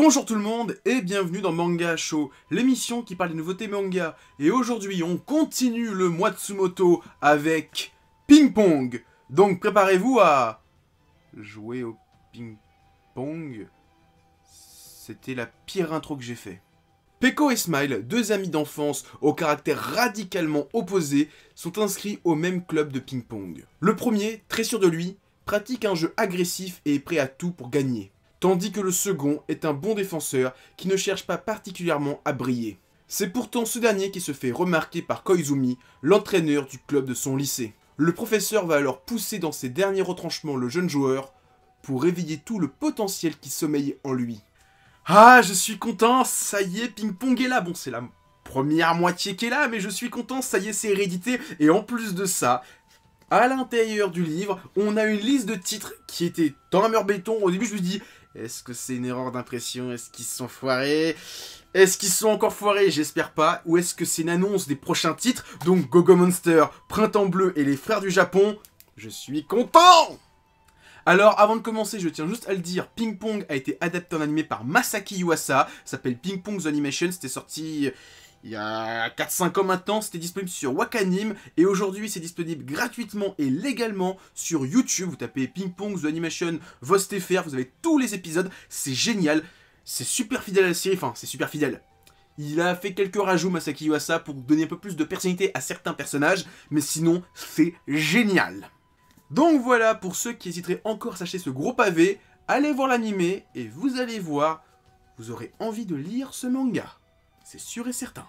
Bonjour tout le monde et bienvenue dans Manga Show, l'émission qui parle des nouveautés manga. Et aujourd'hui, on continue le mois avec Ping Pong. Donc préparez-vous à jouer au ping pong. C'était la pire intro que j'ai fait. Peko et Smile, deux amis d'enfance au caractère radicalement opposé, sont inscrits au même club de ping-pong. Le premier, très sûr de lui, pratique un jeu agressif et est prêt à tout pour gagner tandis que le second est un bon défenseur qui ne cherche pas particulièrement à briller. C'est pourtant ce dernier qui se fait remarquer par Koizumi, l'entraîneur du club de son lycée. Le professeur va alors pousser dans ses derniers retranchements le jeune joueur pour réveiller tout le potentiel qui sommeille en lui. Ah, je suis content, ça y est, ping-pong est là. Bon, c'est la première moitié qui est là, mais je suis content, ça y est, c'est hérédité. Et en plus de ça, à l'intérieur du livre, on a une liste de titres qui était dans la mur béton. Au début, je lui dis, est-ce que c'est une erreur d'impression Est-ce qu'ils sont foirés Est-ce qu'ils sont encore foirés J'espère pas. Ou est-ce que c'est une annonce des prochains titres Donc Gogo Monster, Printemps Bleu et les Frères du Japon Je suis content alors, avant de commencer, je tiens juste à le dire, Ping Pong a été adapté en animé par Masaki Yuasa, s'appelle Ping Pong Animation, c'était sorti euh, il y a 4-5 ans maintenant, c'était disponible sur Wakanim, et aujourd'hui c'est disponible gratuitement et légalement sur YouTube. Vous tapez Ping Pong, The Animation, VostFR, vous avez tous les épisodes, c'est génial, c'est super fidèle à la série, enfin c'est super fidèle. Il a fait quelques rajouts Masaki Yuasa pour donner un peu plus de personnalité à certains personnages, mais sinon c'est génial. Donc voilà, pour ceux qui hésiteraient encore à s'acheter ce gros pavé, allez voir l'animé et vous allez voir, vous aurez envie de lire ce manga. C'est sûr et certain.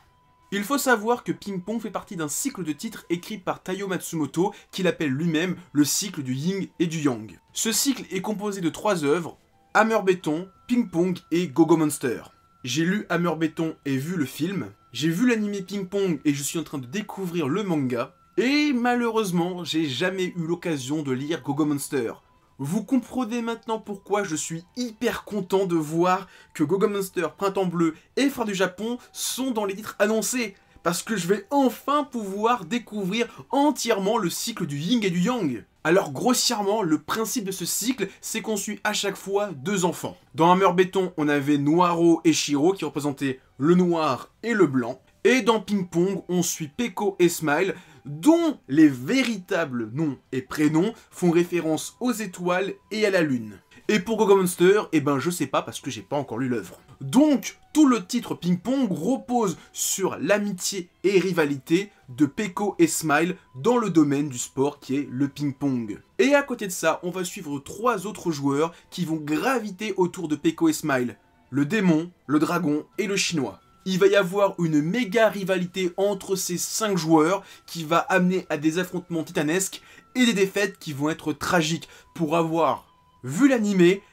Il faut savoir que Ping Pong fait partie d'un cycle de titres écrit par Taiyo Matsumoto qu'il appelle lui-même le cycle du yin et du yang. Ce cycle est composé de trois œuvres, Hammer Béton, Ping Pong et Gogo Monster. J'ai lu Hammer Béton et vu le film, j'ai vu l'animé Ping Pong et je suis en train de découvrir le manga, et malheureusement j'ai jamais eu l'occasion de lire Gogo Monster. Vous comprenez maintenant pourquoi je suis hyper content de voir que Gogo Monster, Printemps Bleu et Frère du Japon sont dans les titres annoncés. Parce que je vais enfin pouvoir découvrir entièrement le cycle du Ying et du yang. Alors grossièrement, le principe de ce cycle, c'est qu'on suit à chaque fois deux enfants. Dans Hammer Béton, on avait Noiro et Shiro qui représentaient le noir et le blanc. Et dans Ping Pong, on suit Peko et Smile dont les véritables noms et prénoms font référence aux étoiles et à la lune. Et pour Gogo Monster, eh ben je sais pas parce que j'ai pas encore lu l'œuvre. Donc, tout le titre Ping Pong repose sur l'amitié et rivalité de Peko et Smile dans le domaine du sport qui est le ping pong. Et à côté de ça, on va suivre trois autres joueurs qui vont graviter autour de Peko et Smile. Le démon, le dragon et le chinois il va y avoir une méga rivalité entre ces 5 joueurs qui va amener à des affrontements titanesques et des défaites qui vont être tragiques. Pour avoir vu l'animé,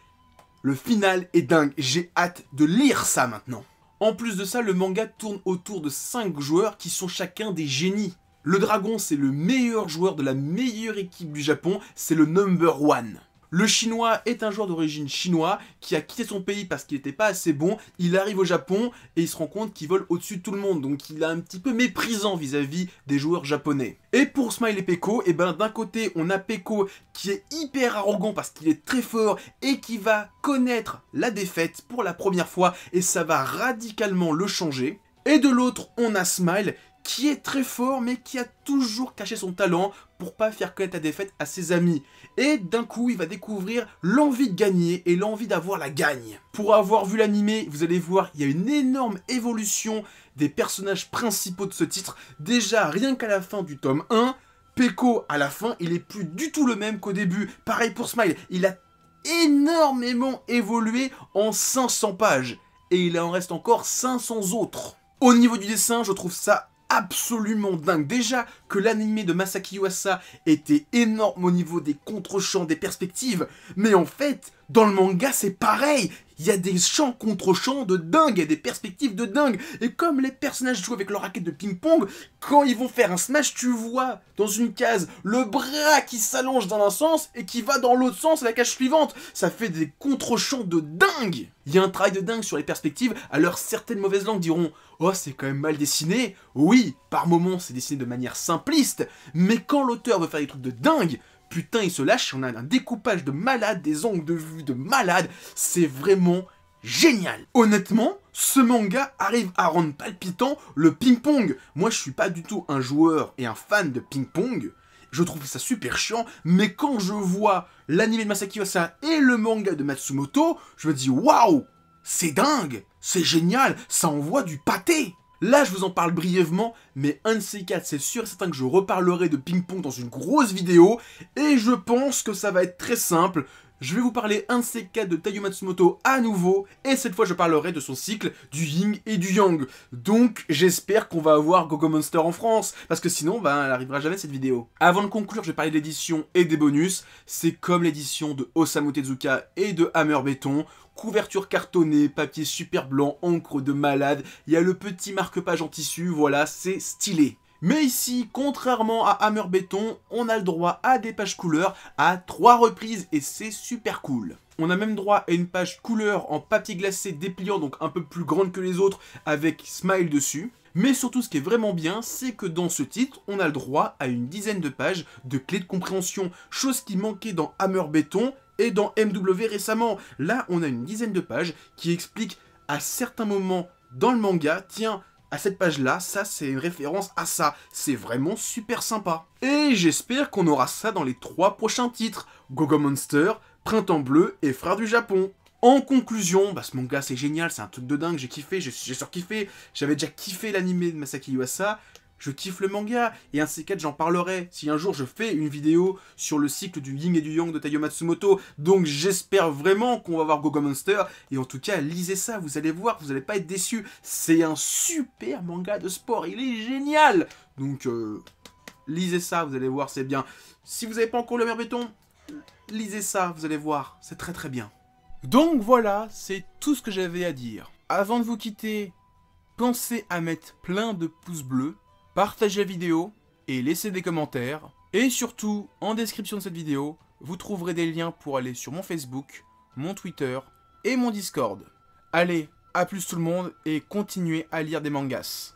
le final est dingue. J'ai hâte de lire ça maintenant. En plus de ça, le manga tourne autour de 5 joueurs qui sont chacun des génies. Le dragon, c'est le meilleur joueur de la meilleure équipe du Japon, c'est le number one. Le chinois est un joueur d'origine chinoise qui a quitté son pays parce qu'il n'était pas assez bon. Il arrive au Japon et il se rend compte qu'il vole au-dessus de tout le monde. Donc il est un petit peu méprisant vis-à-vis des joueurs japonais. Et pour Smile et Peko, eh ben d'un côté on a Peko qui est hyper arrogant parce qu'il est très fort et qui va connaître la défaite pour la première fois et ça va radicalement le changer. Et de l'autre, on a Smile qui est très fort mais qui a toujours caché son talent pour pas faire connaître la défaite à ses amis. Et d'un coup, il va découvrir l'envie de gagner et l'envie d'avoir la gagne. Pour avoir vu l'animé, vous allez voir, il y a une énorme évolution des personnages principaux de ce titre. Déjà, rien qu'à la fin du tome 1, Peko, à la fin, il est plus du tout le même qu'au début. Pareil pour Smile, il a énormément évolué en 500 pages. Et il en reste encore 500 autres. Au niveau du dessin, je trouve ça absolument dingue. Déjà que l'animé de Masaki Yuasa était énorme au niveau des contre-champs, des perspectives, mais en fait, dans le manga, c'est pareil il y a des champs contre champs de dingue, il des perspectives de dingue. Et comme les personnages jouent avec leur raquette de ping-pong, quand ils vont faire un smash, tu vois dans une case le bras qui s'allonge dans un sens et qui va dans l'autre sens à la cage suivante. Ça fait des contre-champs de dingue. Il y a un travail de dingue sur les perspectives, alors certaines mauvaises langues diront Oh, c'est quand même mal dessiné. Oui, par moments c'est dessiné de manière simpliste, mais quand l'auteur veut faire des trucs de dingue, Putain, il se lâche, on a un découpage de malade, des angles de vue de malade, c'est vraiment génial. Honnêtement, ce manga arrive à rendre palpitant le ping-pong. Moi, je suis pas du tout un joueur et un fan de ping-pong. Je trouve ça super chiant, mais quand je vois l'anime de Masaki et le manga de Matsumoto, je me dis waouh, c'est dingue, c'est génial, ça envoie du pâté. Là, je vous en parle brièvement, mais un de ces quatre, c'est sûr certain que je reparlerai de ping-pong dans une grosse vidéo, et je pense que ça va être très simple je vais vous parler un de ces cas de Taiyo Matsumoto à nouveau, et cette fois je parlerai de son cycle du Ying et du yang. Donc j'espère qu'on va avoir Gogo Monster en France, parce que sinon bah, elle arrivera jamais cette vidéo. Avant de conclure, je vais parler de l'édition et des bonus. C'est comme l'édition de Osamu Tezuka et de Hammer Béton, couverture cartonnée, papier super blanc, encre de malade, il y a le petit marque-page en tissu, voilà, c'est stylé. Mais ici, contrairement à Hammer Béton, on a le droit à des pages couleurs à trois reprises et c'est super cool. On a même droit à une page couleur en papier glacé dépliant, donc un peu plus grande que les autres, avec Smile dessus. Mais surtout, ce qui est vraiment bien, c'est que dans ce titre, on a le droit à une dizaine de pages de clés de compréhension, chose qui manquait dans Hammer Béton et dans MW récemment. Là, on a une dizaine de pages qui expliquent à certains moments dans le manga, tiens, à cette page-là, ça c'est une référence à ça. C'est vraiment super sympa. Et j'espère qu'on aura ça dans les trois prochains titres. Gogo Monster, Printemps Bleu et Frères du Japon. En conclusion, bah, ce manga c'est génial, c'est un truc de dingue, j'ai kiffé, j'ai surkiffé, j'avais déjà kiffé l'anime de Masaki Yuasa, je kiffe le manga, et ainsi qu'être j'en parlerai si un jour je fais une vidéo sur le cycle du yin et du yang de Taiyo Matsumoto, donc j'espère vraiment qu'on va voir Gogo Monster, et en tout cas lisez ça, vous allez voir, vous n'allez pas être déçus, c'est un super manga de sport, il est génial Donc euh, lisez ça, vous allez voir, c'est bien. Si vous n'avez pas encore le mer béton, lisez ça, vous allez voir, c'est très très bien. Donc voilà, c'est tout ce que j'avais à dire. Avant de vous quitter, pensez à mettre plein de pouces bleus, partagez la vidéo et laissez des commentaires. Et surtout, en description de cette vidéo, vous trouverez des liens pour aller sur mon Facebook, mon Twitter et mon Discord. Allez, à plus tout le monde et continuez à lire des mangas.